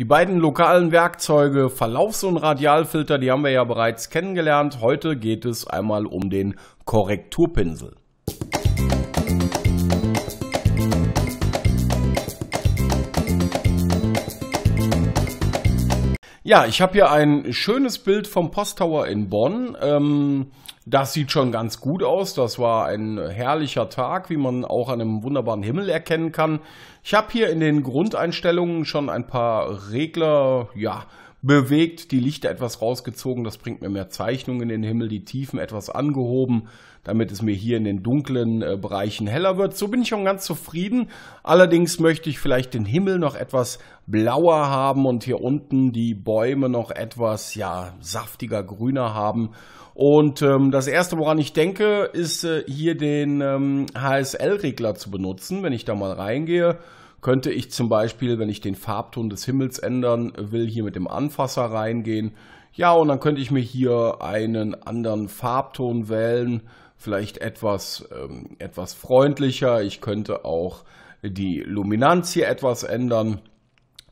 Die beiden lokalen Werkzeuge Verlaufs- und Radialfilter, die haben wir ja bereits kennengelernt. Heute geht es einmal um den Korrekturpinsel. Ja, ich habe hier ein schönes Bild vom Posttower in Bonn. Ähm, das sieht schon ganz gut aus. Das war ein herrlicher Tag, wie man auch an einem wunderbaren Himmel erkennen kann. Ich habe hier in den Grundeinstellungen schon ein paar Regler, ja, bewegt, die Lichter etwas rausgezogen. Das bringt mir mehr Zeichnung in den Himmel, die Tiefen etwas angehoben damit es mir hier in den dunklen äh, Bereichen heller wird. So bin ich schon ganz zufrieden. Allerdings möchte ich vielleicht den Himmel noch etwas blauer haben und hier unten die Bäume noch etwas ja saftiger, grüner haben. Und ähm, das erste, woran ich denke, ist äh, hier den ähm, HSL-Regler zu benutzen, wenn ich da mal reingehe könnte ich zum Beispiel, wenn ich den Farbton des Himmels ändern will, hier mit dem Anfasser reingehen. Ja, und dann könnte ich mir hier einen anderen Farbton wählen vielleicht etwas, ähm, etwas freundlicher. Ich könnte auch die Luminanz hier etwas ändern.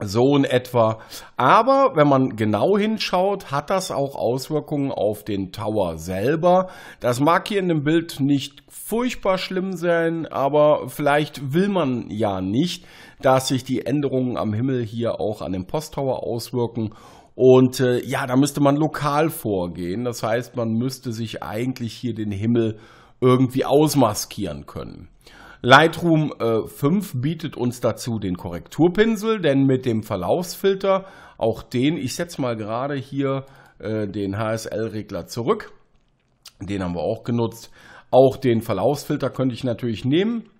So in etwa. Aber wenn man genau hinschaut, hat das auch Auswirkungen auf den Tower selber. Das mag hier in dem Bild nicht furchtbar schlimm sein, aber vielleicht will man ja nicht, dass sich die Änderungen am Himmel hier auch an den Posttower auswirken und äh, ja, da müsste man lokal vorgehen. Das heißt, man müsste sich eigentlich hier den Himmel irgendwie ausmaskieren können. Lightroom äh, 5 bietet uns dazu den Korrekturpinsel, denn mit dem Verlaufsfilter, auch den, ich setze mal gerade hier äh, den HSL-Regler zurück, den haben wir auch genutzt. Auch den Verlaufsfilter könnte ich natürlich nehmen,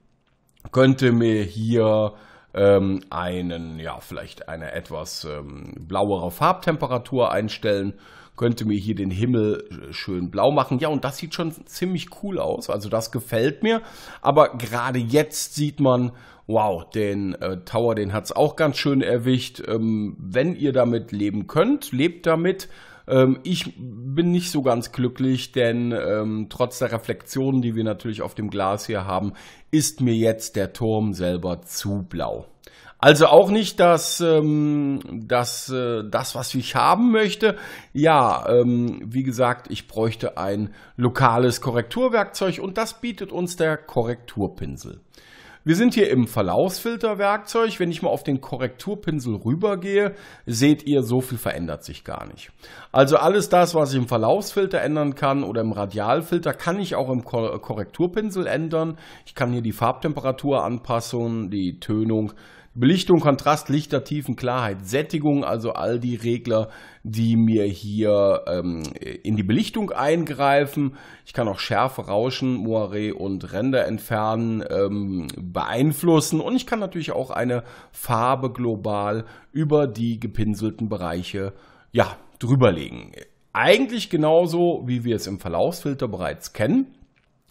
könnte mir hier ähm, einen, ja, vielleicht eine etwas ähm, blauere Farbtemperatur einstellen. Könnte mir hier den Himmel äh, schön blau machen. Ja, und das sieht schon ziemlich cool aus. Also das gefällt mir. Aber gerade jetzt sieht man, wow, den äh, Tower, den hat es auch ganz schön erwischt. Ähm, wenn ihr damit leben könnt, lebt damit. Ähm, ich bin nicht so ganz glücklich, denn ähm, trotz der Reflexionen, die wir natürlich auf dem Glas hier haben, ist mir jetzt der Turm selber zu blau. Also auch nicht das, ähm, das, äh, das, was ich haben möchte. Ja, ähm, wie gesagt, ich bräuchte ein lokales Korrekturwerkzeug und das bietet uns der Korrekturpinsel. Wir sind hier im Verlaufsfilterwerkzeug. Wenn ich mal auf den Korrekturpinsel rübergehe, seht ihr, so viel verändert sich gar nicht. Also alles das, was ich im Verlaufsfilter ändern kann oder im Radialfilter, kann ich auch im Korrekturpinsel ändern. Ich kann hier die Farbtemperatur anpassen, die Tönung, Belichtung, Kontrast, Lichtertiefen, Klarheit, Sättigung, also all die Regler, die mir hier ähm, in die Belichtung eingreifen. Ich kann auch Schärfe, Rauschen, Moiré und Ränder entfernen, ähm, beeinflussen und ich kann natürlich auch eine Farbe global über die gepinselten Bereiche ja, drüberlegen. Eigentlich genauso, wie wir es im Verlaufsfilter bereits kennen.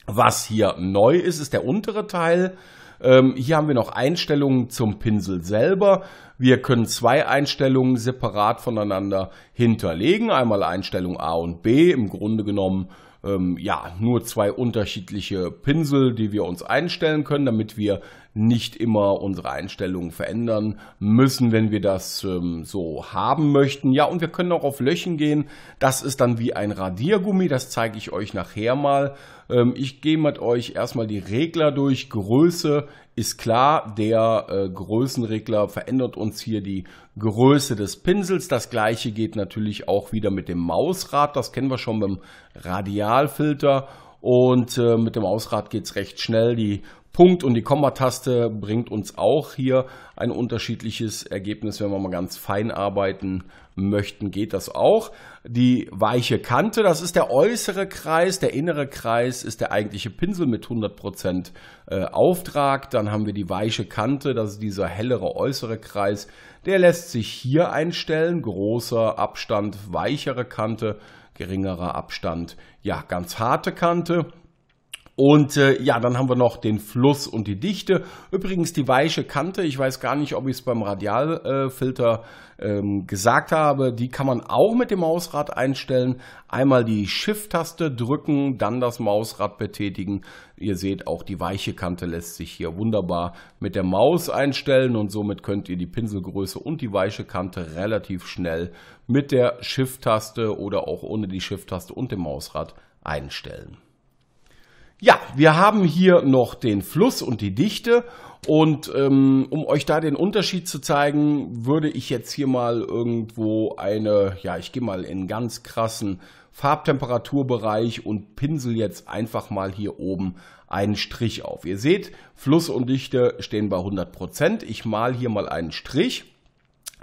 Was hier neu ist, ist der untere Teil. Ähm, hier haben wir noch Einstellungen zum Pinsel selber. Wir können zwei Einstellungen separat voneinander hinterlegen. Einmal Einstellung A und B, im Grunde genommen ähm, ja, nur zwei unterschiedliche Pinsel, die wir uns einstellen können, damit wir nicht immer unsere Einstellungen verändern müssen, wenn wir das ähm, so haben möchten. Ja, und wir können auch auf Löchen gehen. Das ist dann wie ein Radiergummi. Das zeige ich euch nachher mal. Ähm, ich gehe mit euch erstmal die Regler durch. Größe ist klar. Der äh, Größenregler verändert uns hier die Größe des Pinsels. Das gleiche geht natürlich auch wieder mit dem Mausrad. Das kennen wir schon beim Radialfilter. Und äh, mit dem Ausrad es recht schnell. Die Punkt und die Komma-Taste bringt uns auch hier ein unterschiedliches Ergebnis. Wenn wir mal ganz fein arbeiten möchten, geht das auch. Die weiche Kante, das ist der äußere Kreis. Der innere Kreis ist der eigentliche Pinsel mit 100% äh, Auftrag. Dann haben wir die weiche Kante, das ist dieser hellere äußere Kreis. Der lässt sich hier einstellen. Großer Abstand, weichere Kante, geringerer Abstand, ja, ganz harte Kante. Und äh, ja, dann haben wir noch den Fluss und die Dichte. Übrigens die weiche Kante, ich weiß gar nicht, ob ich es beim Radialfilter äh, ähm, gesagt habe, die kann man auch mit dem Mausrad einstellen. Einmal die Shift-Taste drücken, dann das Mausrad betätigen. Ihr seht, auch die weiche Kante lässt sich hier wunderbar mit der Maus einstellen und somit könnt ihr die Pinselgröße und die weiche Kante relativ schnell mit der Shift-Taste oder auch ohne die Shift-Taste und dem Mausrad einstellen. Ja, wir haben hier noch den Fluss und die Dichte. Und ähm, um euch da den Unterschied zu zeigen, würde ich jetzt hier mal irgendwo eine, ja, ich gehe mal in ganz krassen Farbtemperaturbereich und pinsel jetzt einfach mal hier oben einen Strich auf. Ihr seht, Fluss und Dichte stehen bei 100%. Ich mal hier mal einen Strich.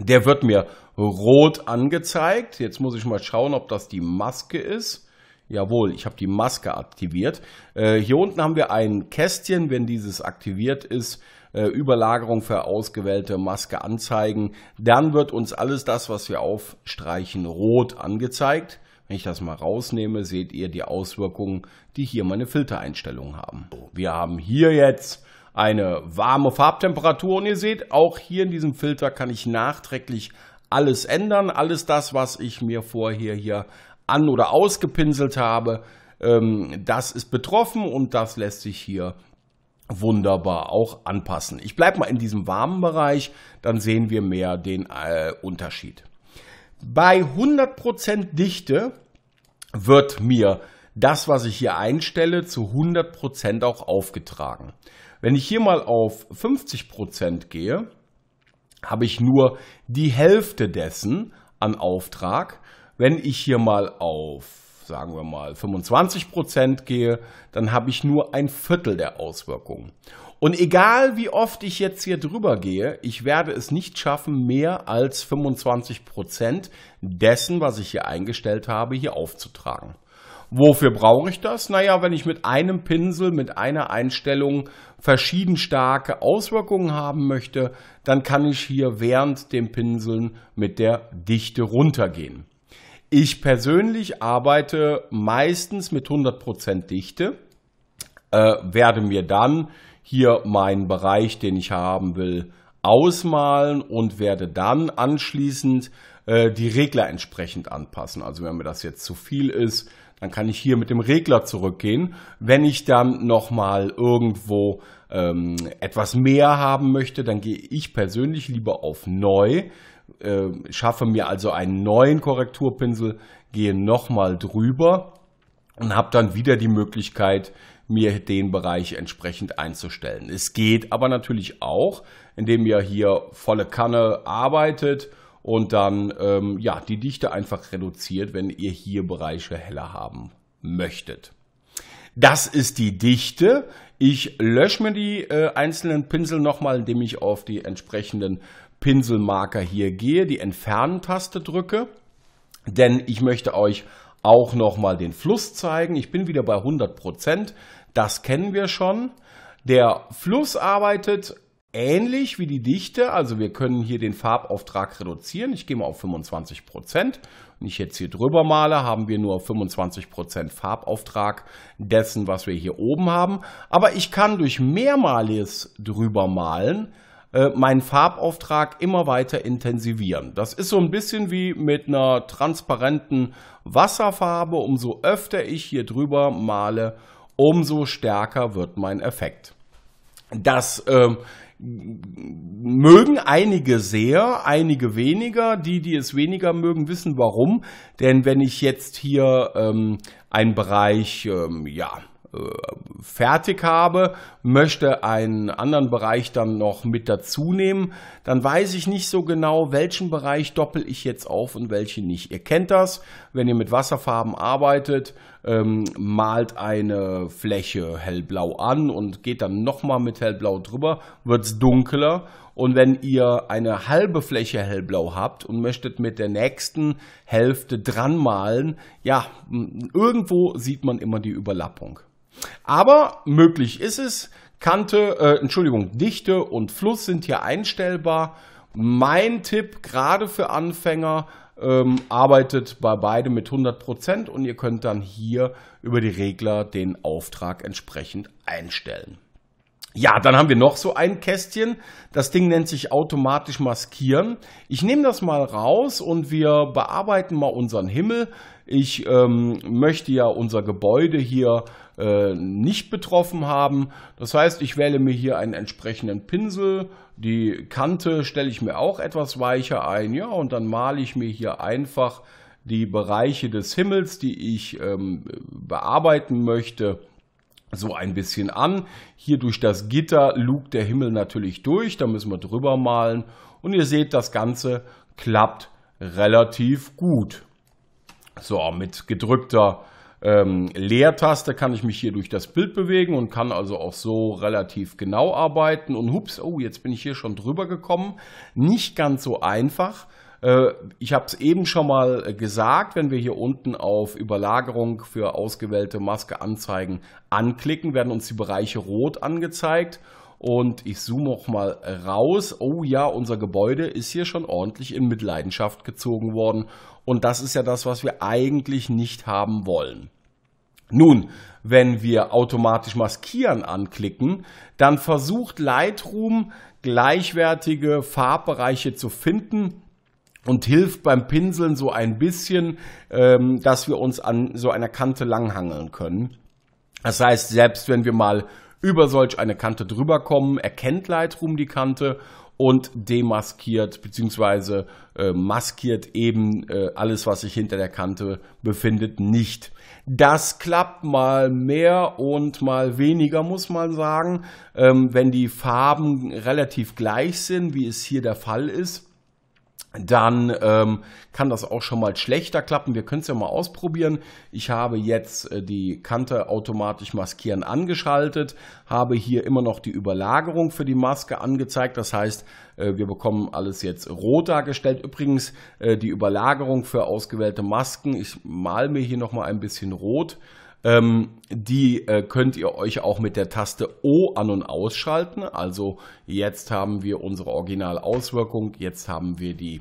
Der wird mir rot angezeigt. Jetzt muss ich mal schauen, ob das die Maske ist. Jawohl, ich habe die Maske aktiviert. Äh, hier unten haben wir ein Kästchen, wenn dieses aktiviert ist, äh, Überlagerung für ausgewählte Maske anzeigen. Dann wird uns alles das, was wir aufstreichen, rot angezeigt. Wenn ich das mal rausnehme, seht ihr die Auswirkungen, die hier meine Filtereinstellungen haben. Wir haben hier jetzt eine warme Farbtemperatur und ihr seht, auch hier in diesem Filter kann ich nachträglich alles ändern. Alles das, was ich mir vorher hier an- oder ausgepinselt habe, ähm, das ist betroffen und das lässt sich hier wunderbar auch anpassen. Ich bleibe mal in diesem warmen Bereich, dann sehen wir mehr den äh, Unterschied. Bei 100% Dichte wird mir das, was ich hier einstelle, zu 100% auch aufgetragen. Wenn ich hier mal auf 50% gehe, habe ich nur die Hälfte dessen an Auftrag. Wenn ich hier mal auf, sagen wir mal, 25 Prozent gehe, dann habe ich nur ein Viertel der Auswirkungen. Und egal wie oft ich jetzt hier drüber gehe, ich werde es nicht schaffen, mehr als 25 Prozent dessen, was ich hier eingestellt habe, hier aufzutragen. Wofür brauche ich das? Naja, wenn ich mit einem Pinsel, mit einer Einstellung verschieden starke Auswirkungen haben möchte, dann kann ich hier während dem Pinseln mit der Dichte runtergehen. Ich persönlich arbeite meistens mit 100% Dichte, äh, werde mir dann hier meinen Bereich, den ich haben will, ausmalen und werde dann anschließend äh, die Regler entsprechend anpassen. Also wenn mir das jetzt zu viel ist, dann kann ich hier mit dem Regler zurückgehen. Wenn ich dann nochmal irgendwo ähm, etwas mehr haben möchte, dann gehe ich persönlich lieber auf neu, äh, schaffe mir also einen neuen Korrekturpinsel, gehe nochmal drüber und habe dann wieder die Möglichkeit, mir den Bereich entsprechend einzustellen. Es geht aber natürlich auch, indem ihr hier volle Kanne arbeitet und dann ähm, ja, die Dichte einfach reduziert, wenn ihr hier Bereiche heller haben möchtet. Das ist die Dichte. Ich lösche mir die äh, einzelnen Pinsel nochmal, indem ich auf die entsprechenden Pinselmarker hier gehe, die Entfernen-Taste drücke, denn ich möchte euch auch nochmal den Fluss zeigen. Ich bin wieder bei 100%, das kennen wir schon. Der Fluss arbeitet ähnlich wie die Dichte. Also wir können hier den Farbauftrag reduzieren. Ich gehe mal auf 25 Prozent. Wenn ich jetzt hier drüber male, haben wir nur 25 Prozent Farbauftrag dessen, was wir hier oben haben. Aber ich kann durch mehrmaliges drüber malen äh, meinen Farbauftrag immer weiter intensivieren. Das ist so ein bisschen wie mit einer transparenten Wasserfarbe. Umso öfter ich hier drüber male, umso stärker wird mein Effekt. Das äh, mögen einige sehr, einige weniger. Die, die es weniger mögen, wissen warum. Denn wenn ich jetzt hier ähm, einen Bereich, ähm, ja, äh, fertig habe, möchte einen anderen Bereich dann noch mit dazu nehmen, dann weiß ich nicht so genau, welchen Bereich doppel ich jetzt auf und welchen nicht. Ihr kennt das, wenn ihr mit Wasserfarben arbeitet, ähm, malt eine Fläche hellblau an und geht dann nochmal mit hellblau drüber, wird es dunkler und wenn ihr eine halbe Fläche hellblau habt und möchtet mit der nächsten Hälfte dran malen, ja, irgendwo sieht man immer die Überlappung. Aber möglich ist es. Kante, äh, Entschuldigung, Dichte und Fluss sind hier einstellbar. Mein Tipp, gerade für Anfänger, ähm, arbeitet bei beidem mit 100% und ihr könnt dann hier über die Regler den Auftrag entsprechend einstellen. Ja, dann haben wir noch so ein Kästchen. Das Ding nennt sich automatisch maskieren. Ich nehme das mal raus und wir bearbeiten mal unseren Himmel. Ich ähm, möchte ja unser Gebäude hier äh, nicht betroffen haben. Das heißt, ich wähle mir hier einen entsprechenden Pinsel. Die Kante stelle ich mir auch etwas weicher ein. Ja, und dann male ich mir hier einfach die Bereiche des Himmels, die ich ähm, bearbeiten möchte, so ein bisschen an. Hier durch das Gitter lugt der Himmel natürlich durch, da müssen wir drüber malen. Und ihr seht, das Ganze klappt relativ gut. So, mit gedrückter ähm, Leertaste kann ich mich hier durch das Bild bewegen und kann also auch so relativ genau arbeiten. Und hups, oh, jetzt bin ich hier schon drüber gekommen. Nicht ganz so einfach, äh, ich habe es eben schon mal äh, gesagt, wenn wir hier unten auf Überlagerung für ausgewählte Maske anzeigen anklicken, werden uns die Bereiche rot angezeigt. Und ich zoome auch mal raus. Oh ja, unser Gebäude ist hier schon ordentlich in Mitleidenschaft gezogen worden. Und das ist ja das, was wir eigentlich nicht haben wollen. Nun, wenn wir automatisch maskieren anklicken, dann versucht Lightroom gleichwertige Farbbereiche zu finden, und hilft beim Pinseln so ein bisschen, ähm, dass wir uns an so einer Kante langhangeln können. Das heißt, selbst wenn wir mal über solch eine Kante drüber kommen, erkennt Lightroom die Kante und demaskiert bzw. Äh, maskiert eben äh, alles, was sich hinter der Kante befindet, nicht. Das klappt mal mehr und mal weniger, muss man sagen. Ähm, wenn die Farben relativ gleich sind, wie es hier der Fall ist, dann ähm, kann das auch schon mal schlechter klappen. Wir können es ja mal ausprobieren. Ich habe jetzt äh, die Kante automatisch maskieren angeschaltet, habe hier immer noch die Überlagerung für die Maske angezeigt. Das heißt, äh, wir bekommen alles jetzt rot dargestellt. Übrigens äh, die Überlagerung für ausgewählte Masken. Ich mal mir hier nochmal ein bisschen rot ähm, die äh, könnt ihr euch auch mit der Taste O an- und ausschalten. Also jetzt haben wir unsere Originalauswirkung, jetzt haben wir die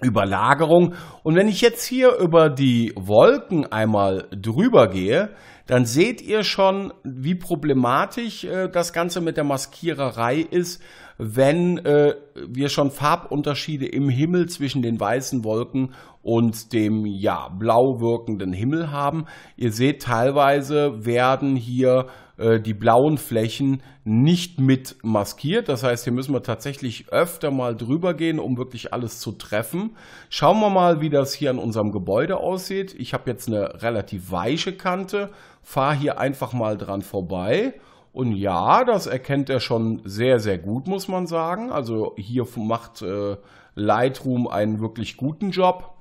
Überlagerung. Und wenn ich jetzt hier über die Wolken einmal drüber gehe, dann seht ihr schon, wie problematisch äh, das Ganze mit der Maskiererei ist, wenn äh, wir schon Farbunterschiede im Himmel zwischen den weißen Wolken und dem ja blau wirkenden Himmel haben. Ihr seht, teilweise werden hier äh, die blauen Flächen nicht mit maskiert. Das heißt, hier müssen wir tatsächlich öfter mal drüber gehen, um wirklich alles zu treffen. Schauen wir mal, wie das hier an unserem Gebäude aussieht. Ich habe jetzt eine relativ weiche Kante fahr hier einfach mal dran vorbei. Und ja, das erkennt er schon sehr, sehr gut, muss man sagen. Also hier macht äh, Lightroom einen wirklich guten Job.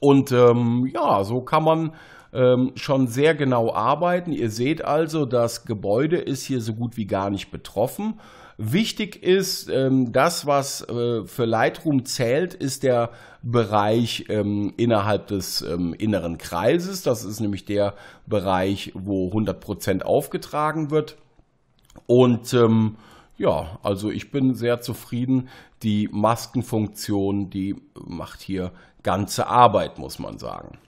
Und ähm, ja, so kann man ähm, schon sehr genau arbeiten. Ihr seht also, das Gebäude ist hier so gut wie gar nicht betroffen. Wichtig ist, ähm, das, was äh, für Lightroom zählt, ist der Bereich ähm, innerhalb des ähm, inneren Kreises. Das ist nämlich der Bereich, wo 100% aufgetragen wird. Und ähm, ja, also ich bin sehr zufrieden. Die Maskenfunktion, die macht hier ganze Arbeit, muss man sagen.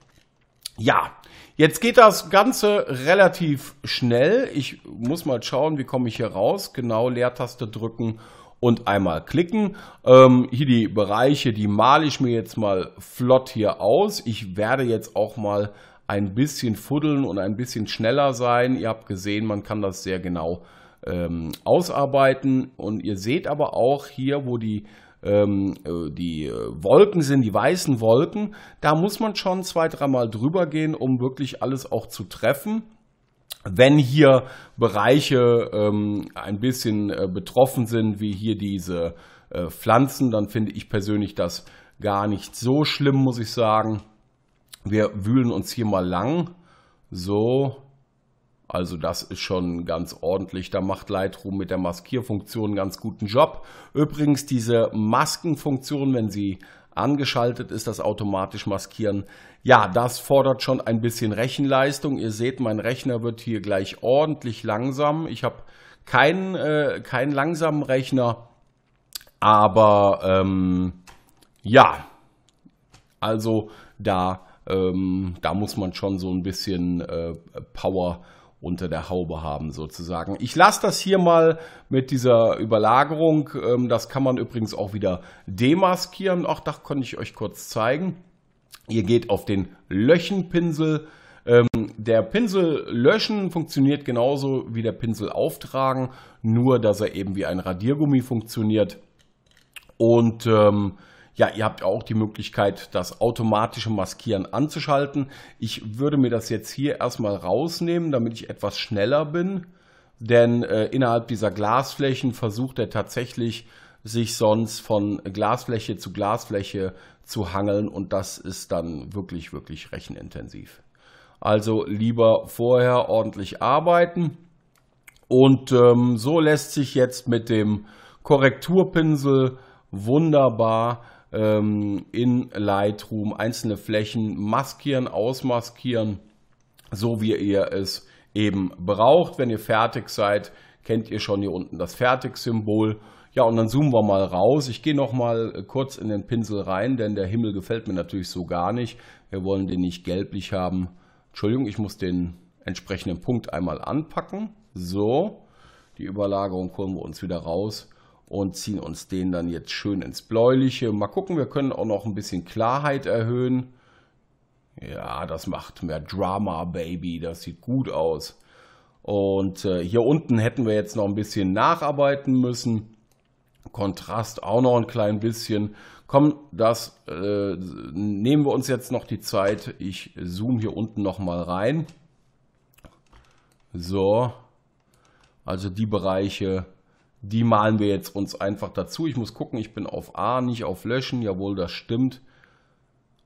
Ja, jetzt geht das Ganze relativ schnell. Ich muss mal schauen, wie komme ich hier raus. Genau, Leertaste drücken und einmal klicken. Ähm, hier die Bereiche, die male ich mir jetzt mal flott hier aus. Ich werde jetzt auch mal ein bisschen fuddeln und ein bisschen schneller sein. Ihr habt gesehen, man kann das sehr genau ähm, ausarbeiten. Und ihr seht aber auch hier, wo die ähm, äh, die äh, Wolken sind, die weißen Wolken. Da muss man schon zwei, dreimal drüber gehen, um wirklich alles auch zu treffen. Wenn hier Bereiche ähm, ein bisschen äh, betroffen sind, wie hier diese äh, Pflanzen, dann finde ich persönlich das gar nicht so schlimm, muss ich sagen. Wir wühlen uns hier mal lang. So, also das ist schon ganz ordentlich. Da macht Lightroom mit der Maskierfunktion einen ganz guten Job. Übrigens diese Maskenfunktion, wenn sie angeschaltet ist, das automatisch maskieren. Ja, das fordert schon ein bisschen Rechenleistung. Ihr seht, mein Rechner wird hier gleich ordentlich langsam. Ich habe keinen, äh, keinen langsamen Rechner, aber ähm, ja, also da, ähm, da muss man schon so ein bisschen äh, Power unter der Haube haben sozusagen. Ich lasse das hier mal mit dieser Überlagerung. Ähm, das kann man übrigens auch wieder demaskieren. Auch das konnte ich euch kurz zeigen. Ihr geht auf den Löchenpinsel. Ähm, der Pinsel löschen funktioniert genauso wie der Pinsel auftragen, nur dass er eben wie ein Radiergummi funktioniert. Und ähm, ja, ihr habt auch die Möglichkeit, das automatische Maskieren anzuschalten. Ich würde mir das jetzt hier erstmal rausnehmen, damit ich etwas schneller bin. Denn äh, innerhalb dieser Glasflächen versucht er tatsächlich, sich sonst von Glasfläche zu Glasfläche zu hangeln. Und das ist dann wirklich, wirklich rechenintensiv. Also lieber vorher ordentlich arbeiten. Und ähm, so lässt sich jetzt mit dem Korrekturpinsel wunderbar ähm, in Lightroom einzelne Flächen maskieren, ausmaskieren, so wie ihr es eben braucht. Wenn ihr fertig seid, kennt ihr schon hier unten das Fertig-Symbol. Ja, und dann zoomen wir mal raus. Ich gehe noch mal äh, kurz in den Pinsel rein, denn der Himmel gefällt mir natürlich so gar nicht. Wir wollen den nicht gelblich haben. Entschuldigung, ich muss den entsprechenden Punkt einmal anpacken. So, die Überlagerung holen wir uns wieder raus und ziehen uns den dann jetzt schön ins Bläuliche. Mal gucken, wir können auch noch ein bisschen Klarheit erhöhen. Ja, das macht mehr Drama, Baby. Das sieht gut aus. Und äh, hier unten hätten wir jetzt noch ein bisschen nacharbeiten müssen. Kontrast auch noch ein klein bisschen. Komm, das äh, nehmen wir uns jetzt noch die Zeit. Ich zoome hier unten nochmal rein. So, also die Bereiche die malen wir jetzt uns einfach dazu. Ich muss gucken, ich bin auf A, nicht auf Löschen. Jawohl, das stimmt.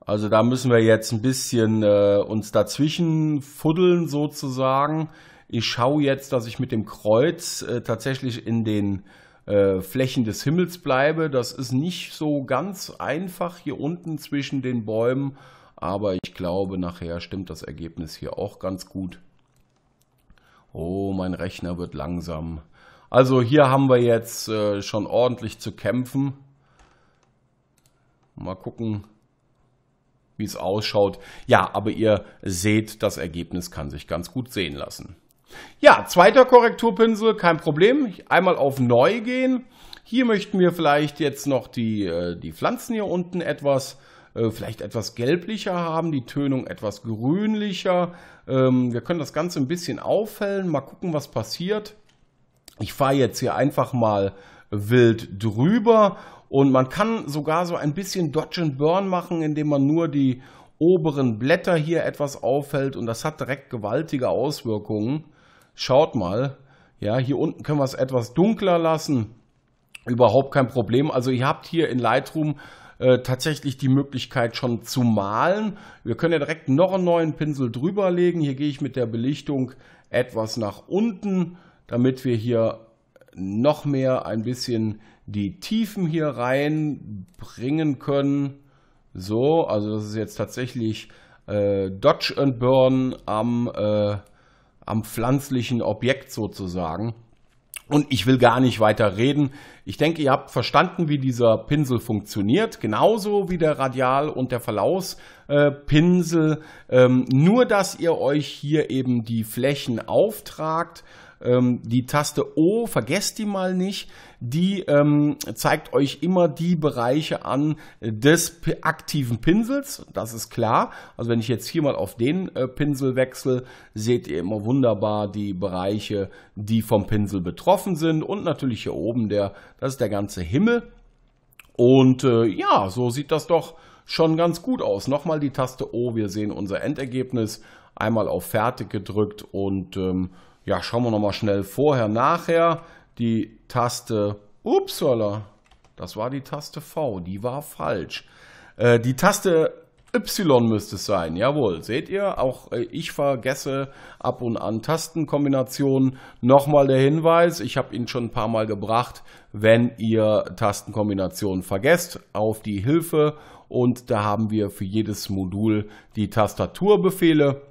Also da müssen wir jetzt ein bisschen äh, uns dazwischen fuddeln sozusagen. Ich schaue jetzt, dass ich mit dem Kreuz äh, tatsächlich in den äh, Flächen des Himmels bleibe. Das ist nicht so ganz einfach hier unten zwischen den Bäumen, aber ich glaube, nachher stimmt das Ergebnis hier auch ganz gut. Oh, mein Rechner wird langsam. Also hier haben wir jetzt äh, schon ordentlich zu kämpfen. Mal gucken, wie es ausschaut. Ja, aber ihr seht, das Ergebnis kann sich ganz gut sehen lassen. Ja, zweiter Korrekturpinsel, kein Problem. Einmal auf Neu gehen. Hier möchten wir vielleicht jetzt noch die, äh, die Pflanzen hier unten etwas, äh, vielleicht etwas gelblicher haben, die Tönung etwas grünlicher. Ähm, wir können das Ganze ein bisschen auffällen, mal gucken, was passiert. Ich fahre jetzt hier einfach mal wild drüber und man kann sogar so ein bisschen Dodge and Burn machen, indem man nur die oberen Blätter hier etwas auffällt und das hat direkt gewaltige Auswirkungen. Schaut mal, ja, hier unten können wir es etwas dunkler lassen. Überhaupt kein Problem. Also ihr habt hier in Lightroom äh, tatsächlich die Möglichkeit schon zu malen. Wir können ja direkt noch einen neuen Pinsel drüber legen. Hier gehe ich mit der Belichtung etwas nach unten damit wir hier noch mehr ein bisschen die Tiefen hier reinbringen können. So, also das ist jetzt tatsächlich äh, Dodge and Burn am, äh, am pflanzlichen Objekt sozusagen. Und ich will gar nicht weiter reden. Ich denke, ihr habt verstanden, wie dieser Pinsel funktioniert. Genauso wie der Radial- und der Verlauspinsel. Äh, ähm, nur, dass ihr euch hier eben die Flächen auftragt ähm, die Taste O, vergesst die mal nicht, die ähm, zeigt euch immer die Bereiche an des aktiven Pinsels, das ist klar. Also wenn ich jetzt hier mal auf den äh, Pinsel wechsle, seht ihr immer wunderbar die Bereiche, die vom Pinsel betroffen sind und natürlich hier oben, der, das ist der ganze Himmel. Und äh, ja, so sieht das doch schon ganz gut aus. Nochmal die Taste O, wir sehen unser Endergebnis. Einmal auf Fertig gedrückt und ähm, ja, schauen wir nochmal schnell vorher, nachher. Die Taste, upsala, das war die Taste V, die war falsch. Äh, die Taste Y müsste es sein, jawohl. Seht ihr, auch äh, ich vergesse ab und an Tastenkombinationen. Nochmal der Hinweis, ich habe ihn schon ein paar Mal gebracht, wenn ihr Tastenkombinationen vergesst, auf die Hilfe. Und da haben wir für jedes Modul die Tastaturbefehle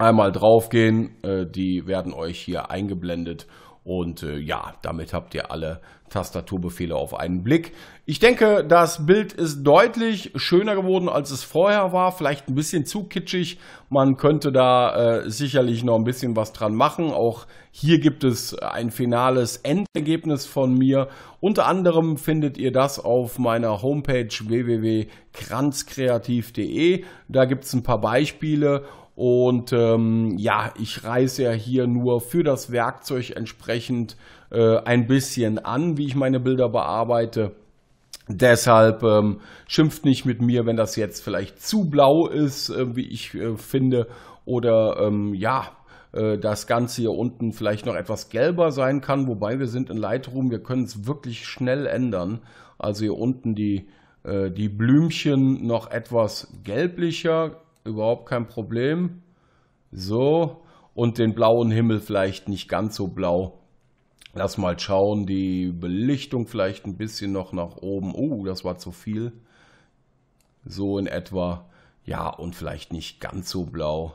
einmal draufgehen. Äh, die werden euch hier eingeblendet. Und äh, ja, damit habt ihr alle Tastaturbefehle auf einen Blick. Ich denke, das Bild ist deutlich schöner geworden, als es vorher war. Vielleicht ein bisschen zu kitschig. Man könnte da äh, sicherlich noch ein bisschen was dran machen. Auch hier gibt es ein finales Endergebnis von mir. Unter anderem findet ihr das auf meiner Homepage www.kranzkreativ.de. Da gibt es ein paar Beispiele und ähm, ja, ich reiße ja hier nur für das Werkzeug entsprechend äh, ein bisschen an, wie ich meine Bilder bearbeite. Deshalb ähm, schimpft nicht mit mir, wenn das jetzt vielleicht zu blau ist, äh, wie ich äh, finde, oder ähm, ja, äh, das Ganze hier unten vielleicht noch etwas gelber sein kann, wobei wir sind in Lightroom, wir können es wirklich schnell ändern. Also hier unten die, äh, die Blümchen noch etwas gelblicher überhaupt kein Problem. So, und den blauen Himmel vielleicht nicht ganz so blau. Lass mal schauen, die Belichtung vielleicht ein bisschen noch nach oben. Oh, das war zu viel. So in etwa. Ja, und vielleicht nicht ganz so blau.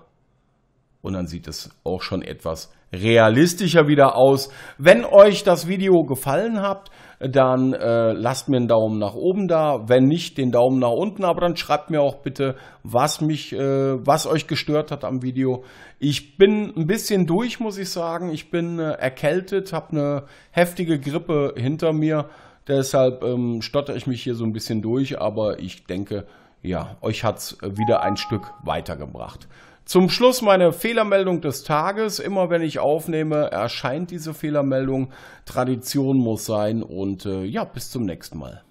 Und dann sieht es auch schon etwas realistischer wieder aus. Wenn euch das Video gefallen hat, dann äh, lasst mir einen Daumen nach oben da. Wenn nicht, den Daumen nach unten. Aber dann schreibt mir auch bitte, was mich, äh, was euch gestört hat am Video. Ich bin ein bisschen durch, muss ich sagen. Ich bin äh, erkältet, habe eine heftige Grippe hinter mir. Deshalb ähm, stotter ich mich hier so ein bisschen durch. Aber ich denke, ja, euch es äh, wieder ein Stück weitergebracht. Zum Schluss meine Fehlermeldung des Tages. Immer wenn ich aufnehme, erscheint diese Fehlermeldung. Tradition muss sein und äh, ja, bis zum nächsten Mal.